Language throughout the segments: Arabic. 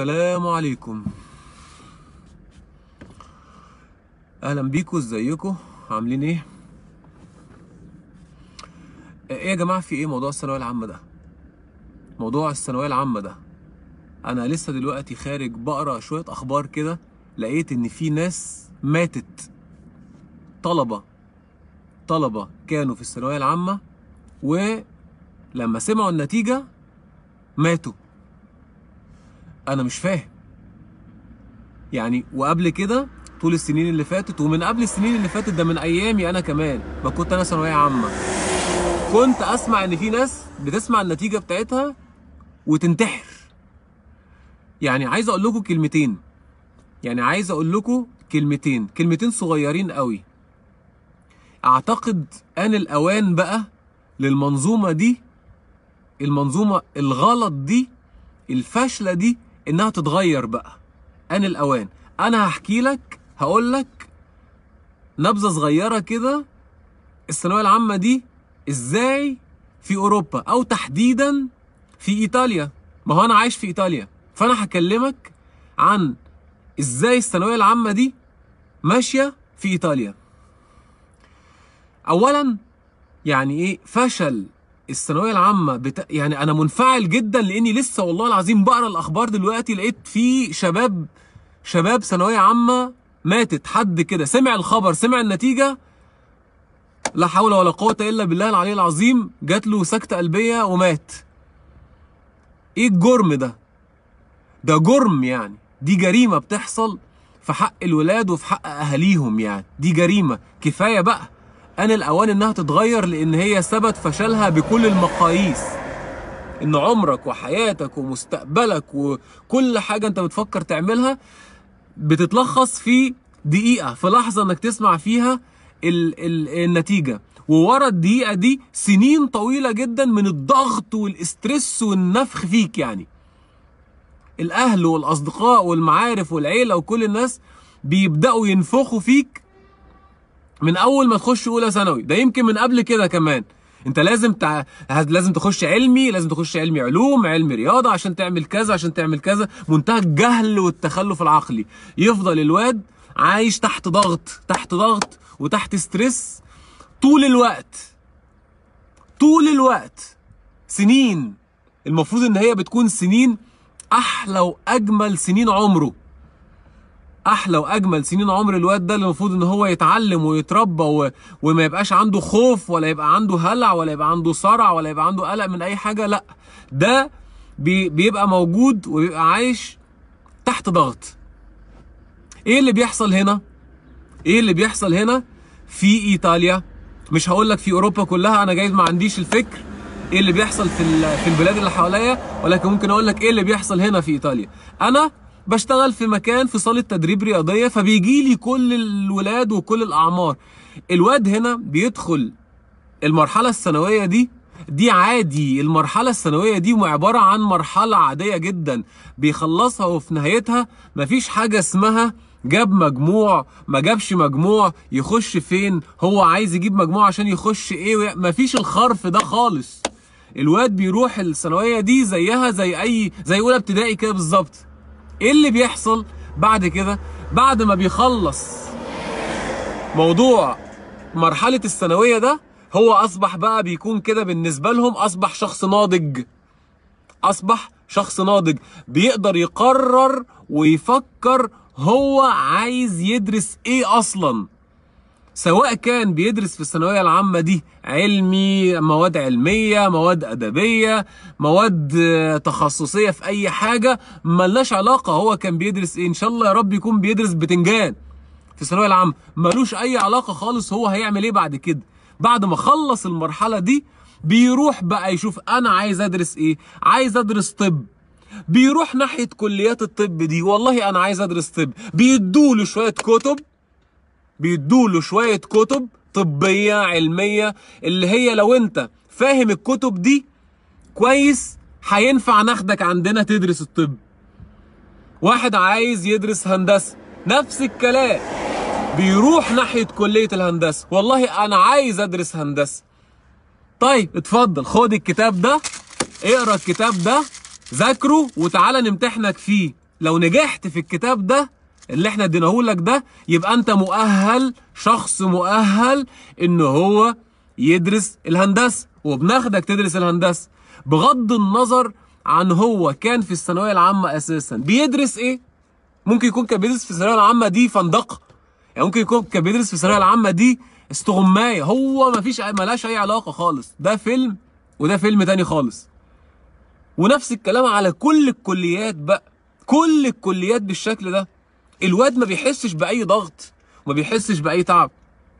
السلام عليكم اهلا بيكم ازيكم عاملين ايه ايه يا جماعه في ايه موضوع الثانويه العامه ده موضوع الثانويه العامه ده انا لسه دلوقتي خارج بقرا شويه اخبار كده لقيت ان في ناس ماتت طلبه طلبه كانوا في الثانويه العامه ولما سمعوا النتيجه ماتوا انا مش فاهم يعني وقبل كده طول السنين اللي فاتت ومن قبل السنين اللي فاتت ده من ايامي انا كمان ما كنت انا ثانويه عامه كنت اسمع ان في ناس بتسمع النتيجه بتاعتها وتنتحر يعني عايز اقول لكم كلمتين يعني عايز اقول لكم كلمتين كلمتين صغيرين قوي اعتقد ان الاوان بقى للمنظومه دي المنظومه الغلط دي الفاشله دي انها تتغير بقى ان الاوان انا هحكي لك هقول لك نبذه صغيره كده الثانويه العامه دي ازاي في اوروبا او تحديدا في ايطاليا ما هو انا عايش في ايطاليا فانا هكلمك عن ازاي الثانويه العامه دي ماشيه في ايطاليا اولا يعني ايه فشل الثانويه العامه بتا... يعني انا منفعل جدا لاني لسه والله العظيم بقرا الاخبار دلوقتي لقيت في شباب شباب ثانويه عامه ماتت حد كده سمع الخبر سمع النتيجه لا حول ولا قوه الا بالله العلي العظيم جات له سكته قلبيه ومات ايه الجرم ده ده جرم يعني دي جريمه بتحصل في حق الولاد وفي حق اهاليهم يعني دي جريمه كفايه بقى ان الاوان انها تتغير لان هي ثبت فشلها بكل المقاييس ان عمرك وحياتك ومستقبلك وكل حاجه انت بتفكر تعملها بتتلخص في دقيقه في لحظه انك تسمع فيها الـ الـ النتيجه وورا الدقيقه دي سنين طويله جدا من الضغط والاسترس والنفخ فيك يعني الاهل والاصدقاء والمعارف والعيله وكل الناس بيبداوا ينفخوا فيك من اول ما تخش اولى ثانوي ده يمكن من قبل كده كمان انت لازم تع... لازم تخش علمي لازم تخش علمي علوم علمي رياضه عشان تعمل كذا عشان تعمل كذا منتهى الجهل والتخلف العقلي يفضل الواد عايش تحت ضغط تحت ضغط وتحت ستريس طول الوقت طول الوقت سنين المفروض ان هي بتكون سنين احلى واجمل سنين عمره احلى واجمل سنين عمر الواد ده اللي المفروض ان هو يتعلم ويتربى و... وما يبقاش عنده خوف ولا يبقى عنده هلع ولا يبقى عنده صرع ولا يبقى عنده قلق من اي حاجه لا ده بي... بيبقى موجود وبيبقى عايش تحت ضغط ايه اللي بيحصل هنا ايه اللي بيحصل هنا في ايطاليا مش هقول لك في اوروبا كلها انا جايز ما عنديش الفكر ايه اللي بيحصل في في البلاد اللي حواليا ولكن ممكن اقول لك ايه اللي بيحصل هنا في ايطاليا انا بشتغل في مكان في صاله تدريب رياضيه فبيجي لي كل الولاد وكل الاعمار الواد هنا بيدخل المرحله الثانويه دي دي عادي المرحلة الثانوية دي عبارة عن مرحلة عادية جدا بيخلصها وفي نهايتها مفيش حاجة اسمها جاب مجموع ما جابش مجموع يخش فين هو عايز يجيب مجموع عشان يخش ايه مفيش الخرف ده خالص الواد بيروح الثانوية دي زيها زي اي زي اولى ابتدائي كده بالظبط ايه اللي بيحصل بعد كده بعد ما بيخلص موضوع مرحله الثانويه ده هو اصبح بقى بيكون كده بالنسبه لهم اصبح شخص ناضج اصبح شخص ناضج بيقدر يقرر ويفكر هو عايز يدرس ايه اصلا سواء كان بيدرس في الثانويه العامه دي علمي مواد علميه مواد ادبيه مواد آه، تخصصيه في اي حاجه ملهاش علاقه هو كان بيدرس ايه ان شاء الله يا رب يكون بيدرس بتنجان في الثانويه العامه ملوش اي علاقه خالص هو هيعمل ايه بعد كده بعد ما خلص المرحله دي بيروح بقى يشوف انا عايز ادرس ايه عايز ادرس طب بيروح ناحيه كليات الطب دي والله انا عايز ادرس طب بيدوا له شويه كتب بيدوله شويه كتب طبيه علميه اللي هي لو انت فاهم الكتب دي كويس هينفع ناخدك عندنا تدرس الطب واحد عايز يدرس هندسه نفس الكلام بيروح ناحيه كليه الهندسه والله انا عايز ادرس هندسه طيب اتفضل خد الكتاب ده اقرا الكتاب ده ذاكره وتعالى نمتحنك فيه لو نجحت في الكتاب ده اللي احنا اديناهولك ده يبقى انت مؤهل شخص مؤهل ان هو يدرس الهندسه وبناخدك تدرس الهندسه بغض النظر عن هو كان في الثانويه العامه اساسا بيدرس ايه ممكن يكون كان بيدرس في الثانويه العامه دي فندقه يعني ممكن يكون كان بيدرس في الثانويه العامه دي استغمايه هو ما فيش ملاش اي علاقه خالص ده فيلم وده فيلم تاني خالص ونفس الكلام على كل الكليات بقى كل الكليات بالشكل ده الواد ما بيحسش باي ضغط وما بيحسش باي تعب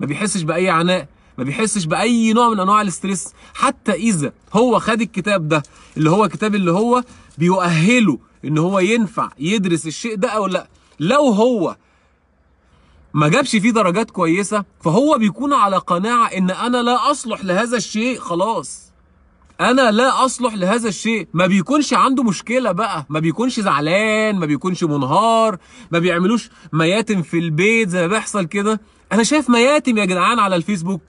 ما بيحسش باي عناء ما بيحسش باي نوع من انواع الاسترس حتى اذا هو خد الكتاب ده اللي هو الكتاب اللي هو بيؤهله ان هو ينفع يدرس الشيء ده او لا لو هو ما جابش فيه درجات كويسه فهو بيكون على قناعه ان انا لا اصلح لهذا الشيء خلاص انا لا اصلح لهذا الشيء ما بيكونش عنده مشكله بقى ما بيكونش زعلان ما بيكونش منهار ما بيعملوش مياتم في البيت زي ما بيحصل كده انا شايف مياتم يا جدعان على الفيسبوك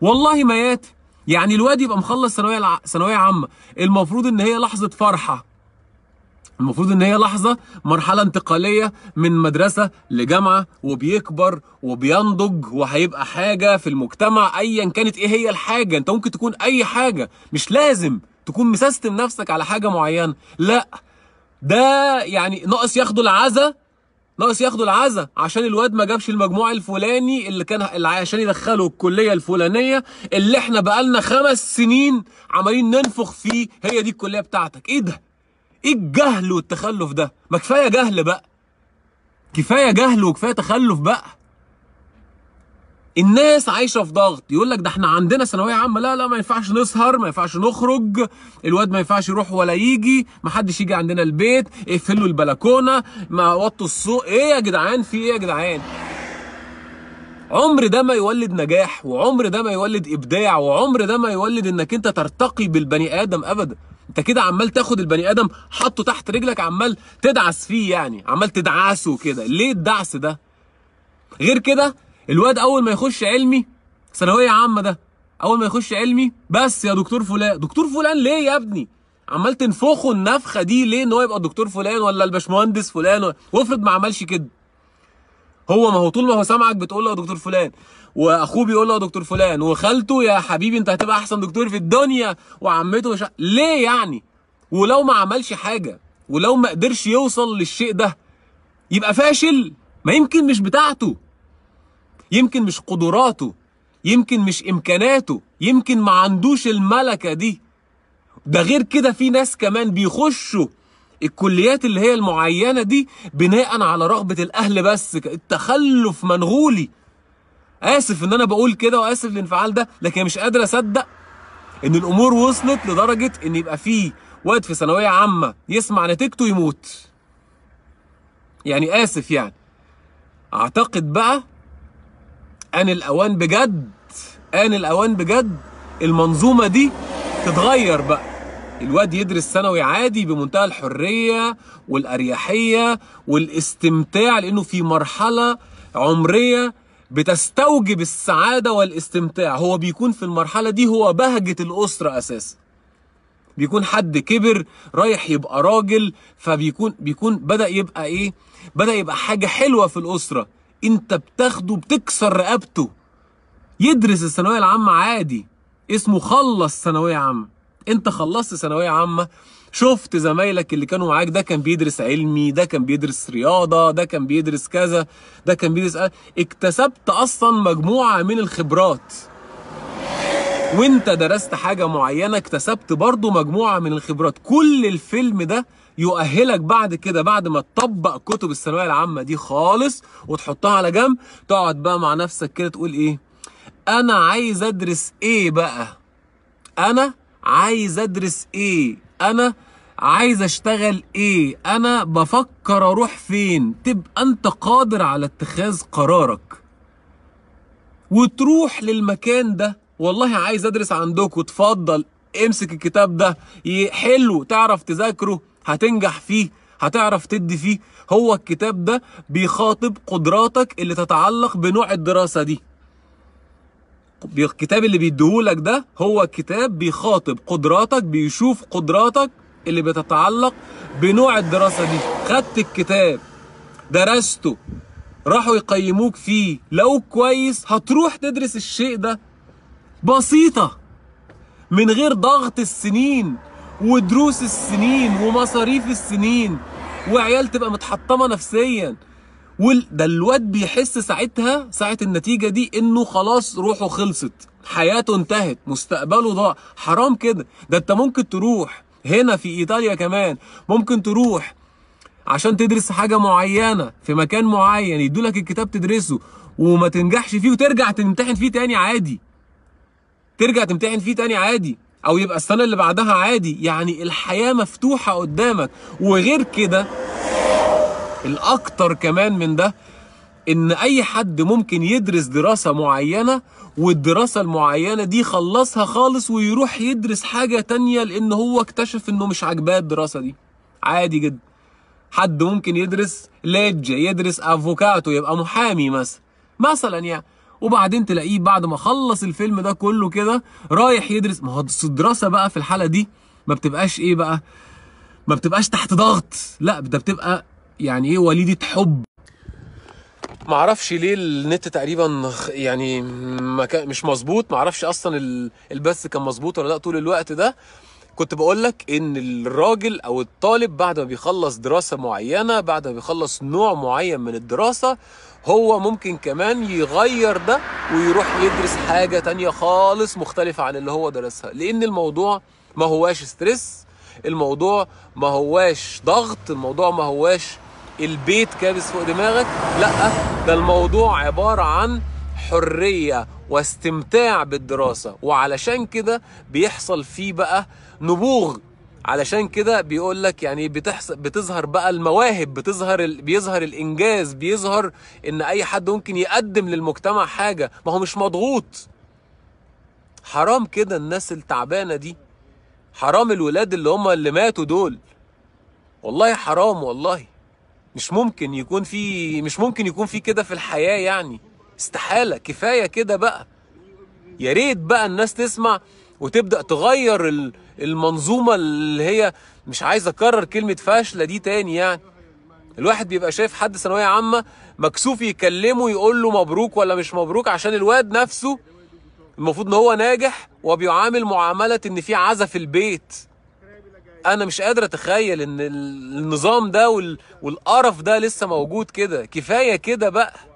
والله مياتم يعني الواد يبقى مخلص ثانويه ثانويه عامه المفروض ان هي لحظه فرحه المفروض ان هي لحظه مرحله انتقاليه من مدرسه لجامعه وبيكبر وبينضج وهيبقى حاجه في المجتمع ايا كانت ايه هي الحاجه انت ممكن تكون اي حاجه مش لازم تكون مسستم نفسك على حاجه معينه لا ده يعني ناقص ياخدوا العزا ناقص ياخدوا العزا عشان الواد ما جابش المجموع الفلاني اللي كان اللي عشان يدخله الكليه الفلانيه اللي احنا بقالنا خمس سنين عمالين ننفخ فيه هي دي الكليه بتاعتك ايه ده ايه الجهل والتخلف ده ما كفايه جهل بقى كفايه جهل وكفايه تخلف بقى الناس عايشه في ضغط يقول لك ده احنا عندنا ثانويه عامه لا لا ما ينفعش نسهر ما ينفعش نخرج الواد ما ينفعش يروح ولا يجي ما حدش يجي عندنا البيت اقفلوا البلكونه ما وطوا السوق ايه يا جدعان في ايه يا جدعان عمر ده ما يولد نجاح وعمر ده ما يولد ابداع وعمر ده ما يولد انك انت ترتقي بالبني ادم ابدا انت كده عمال تاخد البني ادم حطه تحت رجلك عمال تدعس فيه يعني عمال تدعسه كده ليه الدعس ده غير كده الواد اول ما يخش علمي ثانويه عامه ده اول ما يخش علمي بس يا دكتور فلان دكتور فلان ليه يا ابني عمال تنفخه النفخه دي ليه ان هو يبقى الدكتور فلان ولا الباشمهندس فلان وافرض ما عملش كده هو ما هو طول ما هو سامعك بتقول له يا دكتور فلان واخوه بيقول له يا دكتور فلان وخالته يا حبيبي انت هتبقى احسن دكتور في الدنيا وعمته مش ليه يعني ولو ما عملش حاجه ولو ما قدرش يوصل للشيء ده يبقى فاشل ما يمكن مش بتاعته يمكن مش قدراته يمكن مش امكاناته يمكن ما عندوش الملكه دي ده غير كده في ناس كمان بيخشوا الكليات اللي هي المعينه دي بناء على رغبه الاهل بس التخلف منغولي اسف ان انا بقول كده واسف للانفعال ده لكن مش قادر اصدق ان الامور وصلت لدرجه ان يبقى في واد في ثانويه عامه يسمع نتيجته يموت يعني اسف يعني اعتقد بقى ان الاوان بجد ان الاوان بجد المنظومه دي تتغير بقى الواد يدرس ثانوي عادي بمنتهى الحريه والاريحيه والاستمتاع لانه في مرحله عمريه بتستوجب السعاده والاستمتاع هو بيكون في المرحله دي هو بهجه الاسره اساسا بيكون حد كبر رايح يبقى راجل فبيكون بيكون بدا يبقى ايه بدا يبقى حاجه حلوه في الاسره انت بتاخده بتكسر رقبته يدرس الثانويه العامه عادي اسمه خلص ثانويه عامه انت خلصت ثانويه عامه شفت زمايلك اللي كانوا معاك ده كان بيدرس علمي ده كان بيدرس رياضه ده كان بيدرس كذا ده كان بيدرس اكتسبت اصلا مجموعه من الخبرات وانت درست حاجه معينه اكتسبت برضو مجموعه من الخبرات كل الفيلم ده يؤهلك بعد كده بعد ما تطبق كتب الثانويه العامه دي خالص وتحطها على جنب تقعد بقى مع نفسك كده تقول ايه انا عايز ادرس ايه بقى انا عايز ادرس ايه انا عايز اشتغل ايه انا بفكر اروح فين تبقى انت قادر على اتخاذ قرارك وتروح للمكان ده والله عايز ادرس عندكم اتفضل امسك الكتاب ده حلو تعرف تذاكره هتنجح فيه هتعرف تدي فيه هو الكتاب ده بيخاطب قدراتك اللي تتعلق بنوع الدراسه دي الكتاب اللي بيديهولك ده هو كتاب بيخاطب قدراتك بيشوف قدراتك اللي بتتعلق بنوع الدراسه دي خدت الكتاب درسته راحوا يقيموك فيه لو كويس هتروح تدرس الشيء ده بسيطه من غير ضغط السنين ودروس السنين ومصاريف السنين وعيال تبقى متحطمه نفسيا ده الواد بيحس ساعتها ساعه النتيجه دي انه خلاص روحه خلصت حياته انتهت مستقبله ضاع حرام كده ده انت ممكن تروح هنا في ايطاليا كمان ممكن تروح عشان تدرس حاجه معينه في مكان معين يدولك الكتاب تدرسه وما تنجحش فيه وترجع تمتحن فيه تاني عادي ترجع تمتحن فيه تاني عادي او يبقى السنه اللي بعدها عادي يعني الحياه مفتوحه قدامك وغير كده الاكتر كمان من ده ان اي حد ممكن يدرس دراسة معينة والدراسة المعينة دي خلصها خالص ويروح يدرس حاجة تانية لان هو اكتشف انه مش عاجباه الدراسة دي عادي جدا حد ممكن يدرس لج يدرس افوكاتو يبقى محامي مثلا مثلا يعني وبعدين تلاقيه بعد ما خلص الفيلم ده كله كده رايح يدرس ما هو الدراسه بقى في الحاله دي ما بتبقاش ايه بقى ما بتبقاش تحت ضغط لا ده بتبقى يعني ايه وليده حب معرفش ليه النت تقريبا يعني مش مظبوط معرفش اصلا البث كان مظبوط ولا لا طول الوقت ده كنت بقول لك ان الراجل او الطالب بعد ما بيخلص دراسه معينه بعد ما بيخلص نوع معين من الدراسه هو ممكن كمان يغير ده ويروح يدرس حاجه تانية خالص مختلفه عن اللي هو درسها لان الموضوع ما هواش ستريس الموضوع ما هواش ضغط الموضوع ما هواش البيت كابس فوق دماغك لا ده الموضوع عبارة عن حرية واستمتاع بالدراسة وعلشان كده بيحصل فيه بقى نبوغ علشان كده بيقول لك يعني بتحصل بتظهر بقى المواهب بتظهر ال... بيظهر الانجاز بيظهر ان اي حد ممكن يقدم للمجتمع حاجه ما هو مش مضغوط حرام كده الناس التعبانه دي حرام الولاد اللي هم اللي ماتوا دول والله حرام والله مش ممكن يكون في مش ممكن يكون في كده في الحياه يعني استحاله كفايه كده بقى يا ريت بقى الناس تسمع وتبدا تغير المنظومه اللي هي مش عايز اكرر كلمه فاشله دي تاني يعني الواحد بيبقى شايف حد ثانويه عامه مكسوف يكلمه يقول له مبروك ولا مش مبروك عشان الواد نفسه المفروض ان هو ناجح وبيعامل معامله ان في عزا في البيت انا مش قادر اتخيل ان النظام ده والقرف ده لسه موجود كده كفايه كده بقى